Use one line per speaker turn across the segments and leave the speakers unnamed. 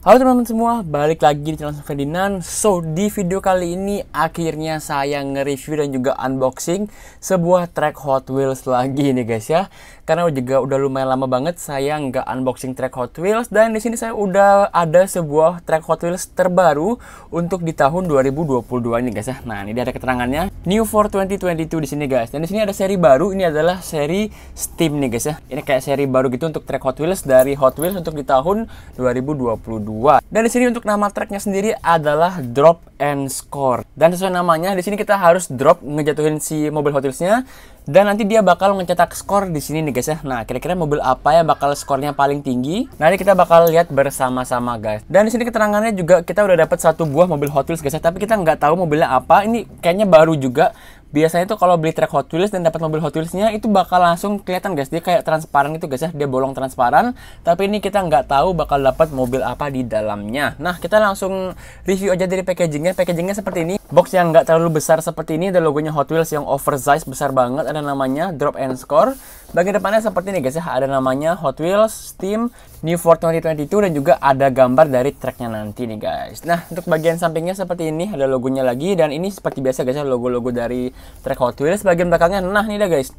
Halo teman-teman semua, balik lagi di channel Ferdinand So, di video kali ini akhirnya saya nge-review dan juga unboxing sebuah track Hot Wheels lagi nih guys ya karena juga udah lumayan lama banget saya nggak unboxing track Hot Wheels dan di sini saya udah ada sebuah track Hot Wheels terbaru untuk di tahun 2022 ini guys ya. Nah, ini dia ada keterangannya New for 2022 di sini guys. Dan di sini ada seri baru, ini adalah seri Steam nih guys ya. Ini kayak seri baru gitu untuk track Hot Wheels dari Hot Wheels untuk di tahun 2022. Dan di sini untuk nama tracknya sendiri adalah Drop and Score. Dan sesuai namanya, di sini kita harus drop ngejatuhin si mobil Hot Wheels-nya dan nanti dia bakal mencetak skor di sini nih nih guys ya. Nah, kira-kira mobil apa yang bakal skornya paling tinggi? Nah, ini kita bakal lihat bersama-sama guys. Dan di sini keterangannya juga kita udah dapat satu buah mobil Hot Wheels guys ya, tapi kita nggak tahu mobilnya apa. Ini kayaknya baru juga biasanya tuh kalau beli track Hot Wheels dan dapat mobil Hot Wheelsnya itu bakal langsung kelihatan guys dia kayak transparan gitu guys ya dia bolong transparan tapi ini kita nggak tahu bakal dapat mobil apa di dalamnya nah kita langsung review aja dari packagingnya packagingnya seperti ini box yang nggak terlalu besar seperti ini ada logonya Hot Wheels yang oversize besar banget ada namanya drop and score bagian depannya seperti ini guys ya ada namanya Hot Wheels Steam New Ford 2022 dan juga ada gambar dari tracknya nanti nih guys nah untuk bagian sampingnya seperti ini ada logonya lagi dan ini seperti biasa guys ya logo-logo dari track Hot Wheels bagian belakangnya nah nih dah guys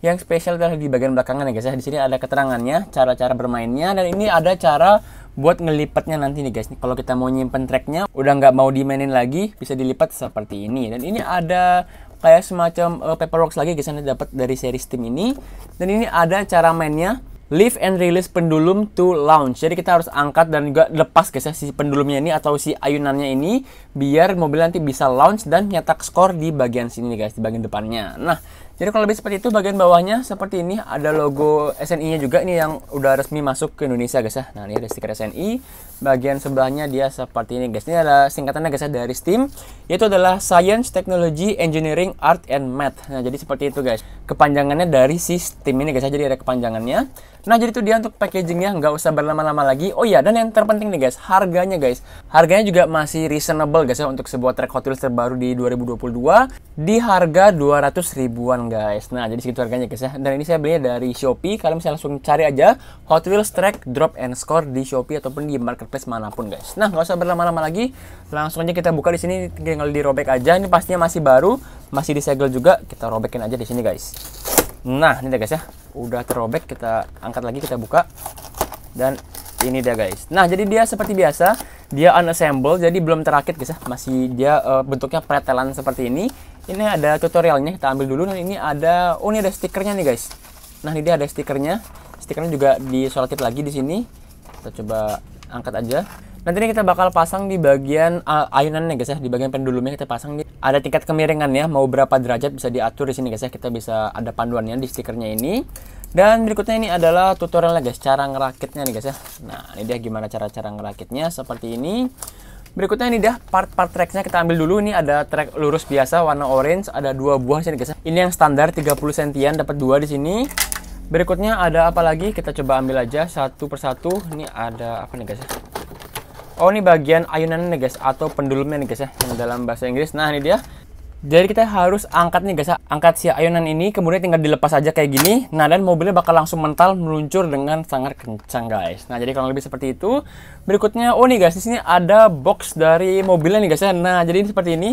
yang spesial adalah di bagian belakangnya ya guys ya di sini ada keterangannya cara-cara bermainnya dan ini ada cara buat ngelipatnya nanti nih guys kalau kita mau nyimpen tracknya udah nggak mau dimainin lagi bisa dilipat seperti ini dan ini ada kayak semacam uh, paperworks lagi guys yang dapat dari seri Steam ini dan ini ada cara mainnya lift and release pendulum to launch. Jadi kita harus angkat dan juga lepas guys ya si pendulumnya ini atau si ayunannya ini biar mobil nanti bisa launch dan nyetak skor di bagian sini nih guys, di bagian depannya. Nah, jadi kalau lebih seperti itu bagian bawahnya seperti ini ada logo SNI-nya juga ini yang udah resmi masuk ke Indonesia guys ya. Nah, ini ada stiker SNI. Bagian sebelahnya dia seperti ini guys. Ini adalah singkatannya guys ya dari STEAM yaitu adalah Science, Technology, Engineering, Art and Math. Nah, jadi seperti itu guys. Kepanjangannya dari si STEAM ini guys ya. Jadi ada kepanjangannya. Nah jadi itu dia untuk packagingnya nggak usah berlama-lama lagi. Oh iya dan yang terpenting nih guys harganya guys. Harganya juga masih reasonable guys ya untuk sebuah track Hot Wheels terbaru di 2022 di harga 200 ribuan guys. Nah jadi segitu harganya guys ya. Dan ini saya belinya dari Shopee. Kalian bisa langsung cari aja Hot Wheels track drop and score di Shopee ataupun di marketplace manapun guys. Nah nggak usah berlama-lama lagi. Langsung aja kita buka di sini tinggal robek aja. Ini pastinya masih baru, masih disegel juga. Kita robekin aja di sini guys. Nah, ini deh guys ya. Udah terobek, kita angkat lagi, kita buka. Dan ini dia guys. Nah, jadi dia seperti biasa, dia unassemble, jadi belum terakit guys ya. Masih dia uh, bentuknya pretelan seperti ini. Ini ada tutorialnya, kita ambil dulu. Nah, ini ada, oh ini ada stikernya nih guys. Nah, ini dia ada stikernya. Stikernya juga disolotip lagi di sini. Kita coba angkat aja. Nanti ini kita bakal pasang di bagian uh, eh, ayunannya guys ya, di bagian pendulumnya kita pasang di ada tingkat kemiringan ya, mau berapa derajat bisa diatur di sini guys ya. Kita bisa ada panduannya di stikernya ini. Dan berikutnya ini adalah tutorialnya guys, cara ngerakitnya nih guys ya. Nah, ini dia gimana cara-cara ngerakitnya seperti ini. Berikutnya ini dah part-part tracknya kita ambil dulu. Ini ada track lurus biasa warna orange, ada dua buah sini guys. Ya. Ini yang standar 30 sentian dapat dua di sini. Berikutnya ada apa lagi? Kita coba ambil aja satu persatu. Ini ada apa nih guys? Ya? Oh ini bagian ayunan nih guys atau pendulumnya nih guys ya yang dalam bahasa Inggris. Nah ini dia. Jadi kita harus angkat nih guys, ya, angkat si ayunan ini kemudian tinggal dilepas aja kayak gini. Nah dan mobilnya bakal langsung mental meluncur dengan sangat kencang guys. Nah jadi kalau lebih seperti itu. Berikutnya oh nih guys di sini ada box dari mobilnya nih guys ya. Nah jadi ini seperti ini.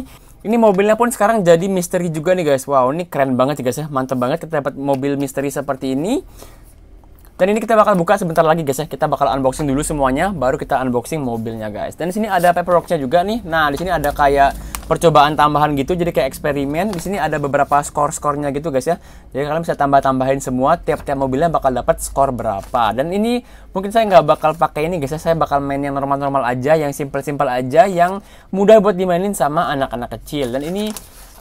Ini mobilnya pun sekarang jadi misteri juga nih guys. Wow, ini keren banget ya guys ya. Mantap banget kita dapat mobil misteri seperti ini. Dan ini kita bakal buka sebentar lagi guys ya. Kita bakal unboxing dulu semuanya, baru kita unboxing mobilnya guys. Dan di sini ada paperworknya juga nih. Nah di sini ada kayak percobaan tambahan gitu, jadi kayak eksperimen. Di sini ada beberapa skor-skornya gitu guys ya. Jadi kalian bisa tambah-tambahin semua. Tiap-tiap mobilnya bakal dapat skor berapa. Dan ini mungkin saya nggak bakal pakai ini guys ya. Saya bakal main yang normal-normal aja, yang simple-simple aja, yang mudah buat dimainin sama anak-anak kecil. Dan ini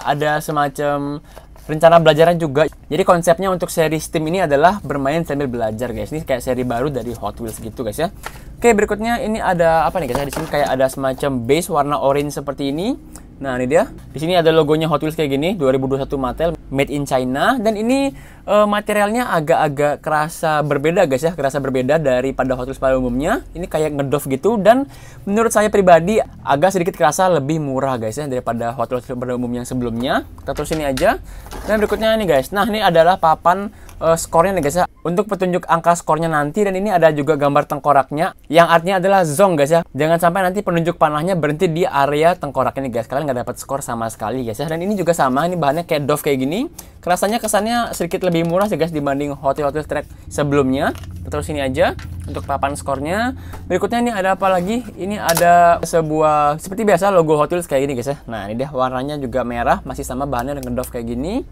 ada semacam rencana belajarnya juga. Jadi konsepnya untuk seri Steam ini adalah bermain sambil belajar guys. Ini kayak seri baru dari Hot Wheels gitu guys ya. Oke, berikutnya ini ada apa nih guys? Ya? Di sini kayak ada semacam base warna orange seperti ini. Nah, ini dia. Di sini ada logonya Hot Wheels kayak gini, 2021 Mattel, made in China dan ini uh, materialnya agak-agak kerasa berbeda guys ya, kerasa berbeda daripada wheels pada umumnya. Ini kayak ngedove gitu dan menurut saya pribadi agak sedikit kerasa lebih murah guys ya daripada wheels pada umumnya yang sebelumnya. Kita terus ini aja. Dan berikutnya ini guys. Nah, ini adalah papan uh, skornya nih guys ya. Untuk petunjuk angka skornya nanti dan ini ada juga gambar tengkoraknya yang artinya adalah zong guys ya. Jangan sampai nanti penunjuk panahnya berhenti di area tengkorak ini guys. Kalian nggak dapat skor sama sekali guys ya. Dan ini juga sama, ini bahannya kayak dove kayak gini. Rasanya kesannya sedikit lebih murah sih guys dibanding hotel-hotel track sebelumnya. Terus ini aja untuk papan skornya. Berikutnya ini ada apa lagi? Ini ada sebuah seperti biasa logo Hot Wheels kayak gini guys ya. Nah, ini deh warnanya juga merah, masih sama bahannya dengan Dove kayak gini.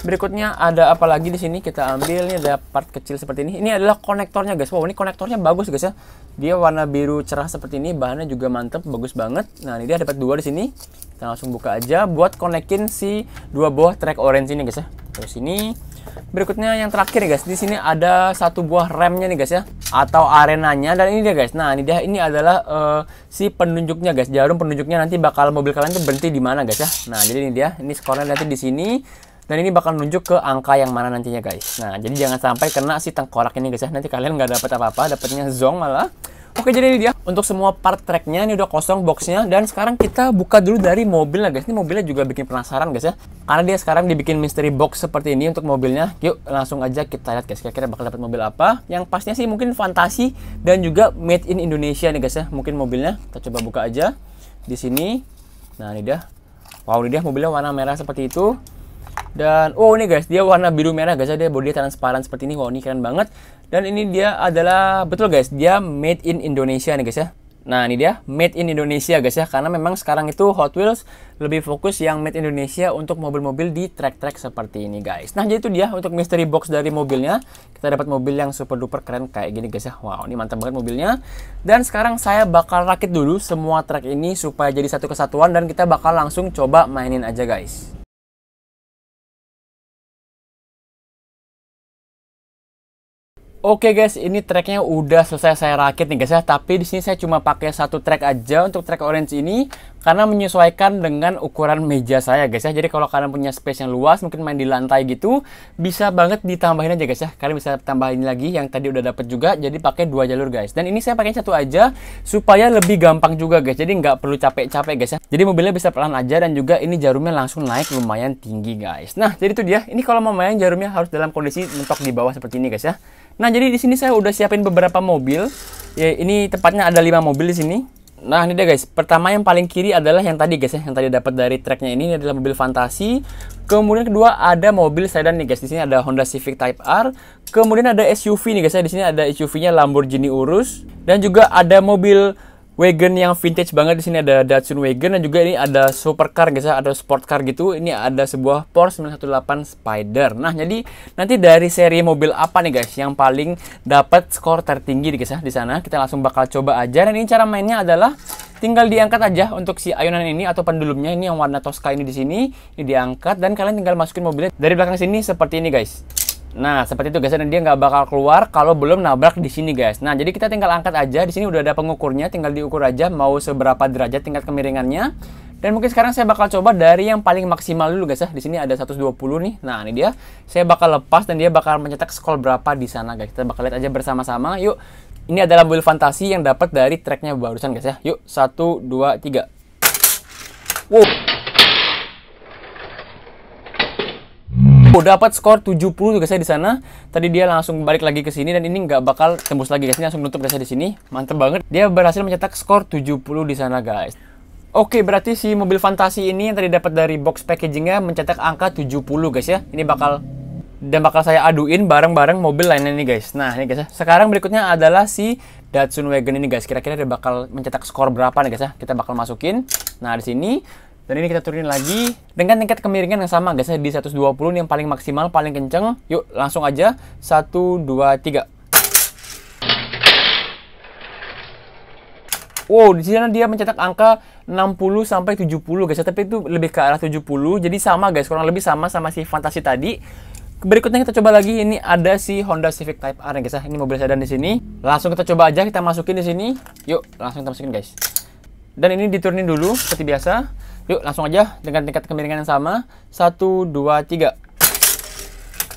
Berikutnya ada apa lagi di sini kita ambil ini ada part kecil seperti ini. Ini adalah konektornya guys. Wow, ini konektornya bagus guys ya. Dia warna biru cerah seperti ini, bahannya juga mantep, bagus banget. Nah, ini dia dapat dua di sini. Kita langsung buka aja buat konekin si dua buah track orange ini guys ya. Terus ini berikutnya yang terakhir guys. Di sini ada satu buah remnya nih guys ya atau arenanya dan ini dia guys. Nah, ini dia ini adalah uh, si penunjuknya guys. Jarum penunjuknya nanti bakal mobil kalian tuh berhenti di mana guys ya. Nah, jadi ini dia. Ini skornya nanti di sini dan ini bakal nunjuk ke angka yang mana nantinya guys. Nah, jadi jangan sampai kena si tengkorak ini guys ya. Nanti kalian nggak dapat apa-apa, dapatnya zong malah. Oke jadi ini dia untuk semua part tracknya ini udah kosong boxnya dan sekarang kita buka dulu dari mobilnya guys ini mobilnya juga bikin penasaran guys ya karena dia sekarang dibikin mystery box seperti ini untuk mobilnya yuk langsung aja kita lihat guys kira-kira bakal dapat mobil apa yang pastinya sih mungkin fantasi dan juga made in Indonesia nih guys ya mungkin mobilnya kita coba buka aja di sini nah ini dia wow ini dia mobilnya warna merah seperti itu dan wow oh, ini guys, dia warna biru merah guys, dia body transparan seperti ini. Wow ini keren banget. Dan ini dia adalah betul guys, dia made in Indonesia nih guys ya. Nah ini dia made in Indonesia guys ya karena memang sekarang itu Hot Wheels lebih fokus yang made in Indonesia untuk mobil-mobil di track-track seperti ini guys. Nah jadi itu dia untuk mystery box dari mobilnya kita dapat mobil yang super duper keren kayak gini guys ya. Wow ini mantap banget mobilnya. Dan sekarang saya bakal rakit dulu semua track ini supaya jadi satu kesatuan dan kita bakal langsung coba mainin aja guys. Oke okay guys, ini tracknya udah selesai saya rakit nih guys ya. Tapi di sini saya cuma pakai satu track aja untuk track orange ini karena menyesuaikan dengan ukuran meja saya guys ya. Jadi kalau kalian punya space yang luas, mungkin main di lantai gitu, bisa banget ditambahin aja guys ya. Kalian bisa tambahin lagi yang tadi udah dapet juga. Jadi pakai dua jalur guys. Dan ini saya pakai satu aja supaya lebih gampang juga guys. Jadi nggak perlu capek-capek guys ya. Jadi mobilnya bisa pelan aja dan juga ini jarumnya langsung naik lumayan tinggi guys. Nah jadi itu dia. Ini kalau mau main jarumnya harus dalam kondisi mentok di bawah seperti ini guys ya. Nah Nah, jadi di sini saya udah siapin beberapa mobil. Ya, ini tepatnya ada lima mobil di sini. Nah, ini dia guys. Pertama yang paling kiri adalah yang tadi guys ya, yang tadi dapat dari treknya ini, ini adalah mobil fantasi. Kemudian kedua ada mobil sedan nih guys. Di sini ada Honda Civic Type R. Kemudian ada SUV nih guys ya. Di sini ada SUV-nya Lamborghini Urus dan juga ada mobil wagon yang vintage banget di sini ada Datsun wagon dan juga ini ada supercar guys ya, ada sport car gitu. Ini ada sebuah Porsche 918 Spider. Nah, jadi nanti dari seri mobil apa nih guys yang paling dapat skor tertinggi di guys ya di sana. Kita langsung bakal coba aja dan ini cara mainnya adalah tinggal diangkat aja untuk si ayunan ini atau pendulumnya ini yang warna Tosca ini di sini ini diangkat dan kalian tinggal masukin mobilnya dari belakang sini seperti ini guys Nah, seperti itu guys, dan dia nggak bakal keluar kalau belum nabrak di sini guys. Nah, jadi kita tinggal angkat aja, di sini udah ada pengukurnya, tinggal diukur aja mau seberapa derajat tingkat kemiringannya. Dan mungkin sekarang saya bakal coba dari yang paling maksimal dulu guys ya. Di sini ada 120 nih. Nah, ini dia. Saya bakal lepas dan dia bakal mencetak skor berapa di sana guys. Kita bakal lihat aja bersama-sama. Yuk. Ini adalah build fantasi yang dapat dari tracknya barusan guys ya. Yuk, 1 2 3. Wow. Oh, dapat skor 70 juga saya di sana. Tadi dia langsung balik lagi ke sini dan ini nggak bakal tembus lagi guys. Ini langsung nutup guys ya di sini. Mantap banget. Dia berhasil mencetak skor 70 di sana guys. Oke, berarti si mobil fantasi ini yang tadi dapat dari box packagingnya mencetak angka 70 guys ya. Ini bakal dan bakal saya aduin bareng-bareng mobil lainnya nih guys. Nah ini guys ya. Sekarang berikutnya adalah si Datsun Wagon ini guys. Kira-kira dia bakal mencetak skor berapa nih guys ya? Kita bakal masukin. Nah di sini dan ini kita turunin lagi dengan tingkat kemiringan yang sama guys, di 120 ini yang paling maksimal, paling kenceng. Yuk, langsung aja 1 2 3. Wow, di sini dia mencetak angka 60 sampai 70 guys, tapi itu lebih ke arah 70. Jadi sama guys, kurang lebih sama sama si fantasi tadi. Berikutnya kita coba lagi ini ada si Honda Civic Type R guys ya. Ini mobil sedan di sini. Langsung kita coba aja kita masukin di sini. Yuk, langsung kita masukin guys. Dan ini diturunin dulu seperti biasa. Yuk langsung aja dengan tingkat kemiringan yang sama. 1, 2, 3.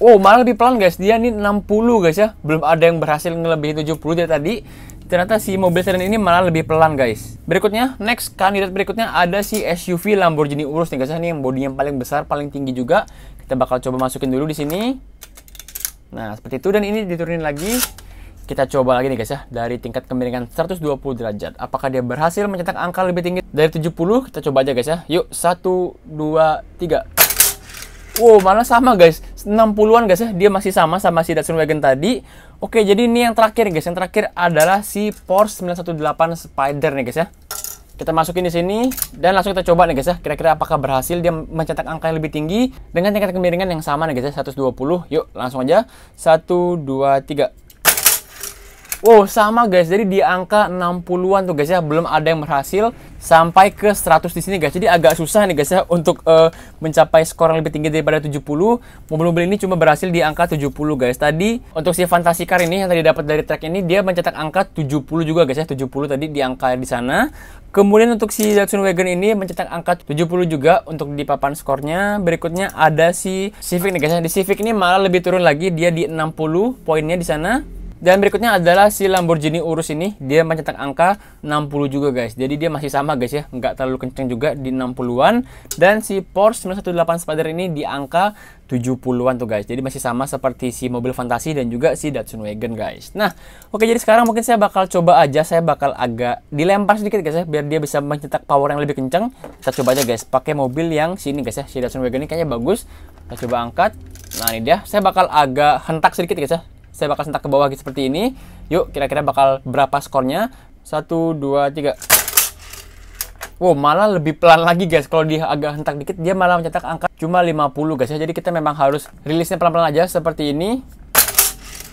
Wow, malah lebih pelan guys. Dia ini 60 guys ya. Belum ada yang berhasil ngelebih 70 dari tadi. Ternyata si mobil sedan ini malah lebih pelan guys. Berikutnya, next kandidat berikutnya ada si SUV Lamborghini Urus nih guys. Ya. Ini yang bodinya paling besar, paling tinggi juga. Kita bakal coba masukin dulu di sini. Nah, seperti itu dan ini diturunin lagi. Kita coba lagi nih guys ya, dari tingkat kemiringan 120 derajat. Apakah dia berhasil mencetak angka lebih tinggi dari 70? Kita coba aja guys ya. Yuk, 1, 2, 3. Wow, malah sama guys. 60-an guys ya, dia masih sama sama si Datsun Wagon tadi. Oke, jadi ini yang terakhir guys. Yang terakhir adalah si Porsche 918 Spider nih guys ya. Kita masukin di sini dan langsung kita coba nih guys ya. Kira-kira apakah berhasil dia mencetak angka yang lebih tinggi dengan tingkat kemiringan yang sama nih guys ya, 120. Yuk, langsung aja. 1 2 3. Oh sama guys. Jadi di angka 60-an tuh guys ya, belum ada yang berhasil sampai ke 100 di sini guys. Jadi agak susah nih guys ya untuk uh, mencapai skor yang lebih tinggi daripada 70. Mobil-mobil ini cuma berhasil di angka 70 guys. Tadi untuk si fantasi Car ini yang tadi dapat dari track ini dia mencetak angka 70 juga guys ya. 70 tadi di angka di sana. Kemudian untuk si Datsun Wagon ini mencetak angka 70 juga untuk di papan skornya. Berikutnya ada si Civic nih guys. ya Di Civic ini malah lebih turun lagi dia di 60 poinnya di sana. Dan berikutnya adalah si Lamborghini Urus ini, dia mencetak angka 60 juga guys. Jadi dia masih sama guys ya, nggak terlalu kenceng juga di 60-an. Dan si Porsche 918 Spider ini di angka 70-an tuh guys. Jadi masih sama seperti si mobil fantasi dan juga si Datsun Wagon guys. Nah, oke jadi sekarang mungkin saya bakal coba aja, saya bakal agak dilempar sedikit guys ya, biar dia bisa mencetak power yang lebih kenceng. Kita coba aja guys, pakai mobil yang sini guys ya, si Datsun Wagon ini kayaknya bagus. Kita coba angkat. Nah ini dia, saya bakal agak hentak sedikit guys ya, saya bakal sentak ke bawah gitu seperti ini. Yuk, kira-kira bakal berapa skornya? Satu, dua, tiga. Wow, malah lebih pelan lagi guys. Kalau dia agak hentak dikit, dia malah mencetak angka cuma 50 guys ya. Jadi kita memang harus rilisnya pelan-pelan aja seperti ini.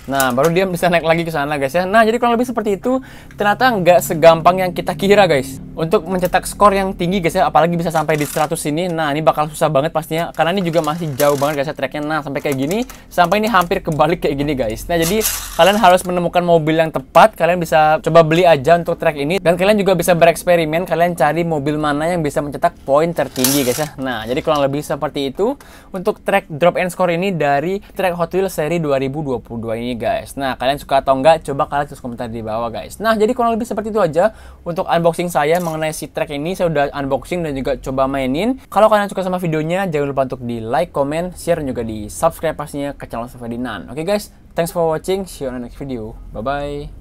Nah, baru dia bisa naik lagi ke sana guys ya. Nah, jadi kurang lebih seperti itu. Ternyata nggak segampang yang kita kira guys. Untuk mencetak skor yang tinggi guys ya, apalagi bisa sampai di 100 ini. Nah, ini bakal susah banget pastinya karena ini juga masih jauh banget guys ya tracknya. Nah, sampai kayak gini, sampai ini hampir kebalik kayak gini guys. Nah, jadi kalian harus menemukan mobil yang tepat. Kalian bisa coba beli aja untuk track ini dan kalian juga bisa bereksperimen. Kalian cari mobil mana yang bisa mencetak poin tertinggi guys ya. Nah, jadi kurang lebih seperti itu untuk track drop and score ini dari track Hot Wheels seri 2022 ini ini guys. Nah, kalian suka atau enggak? Coba kalian tulis komentar di bawah guys. Nah, jadi kurang lebih seperti itu aja untuk unboxing saya mengenai si track ini. Saya udah unboxing dan juga coba mainin. Kalau kalian suka sama videonya, jangan lupa untuk di like, comment, share, dan juga di subscribe pastinya ke channel Ferdinand. Oke okay, guys, thanks for watching. See you on the next video. Bye-bye.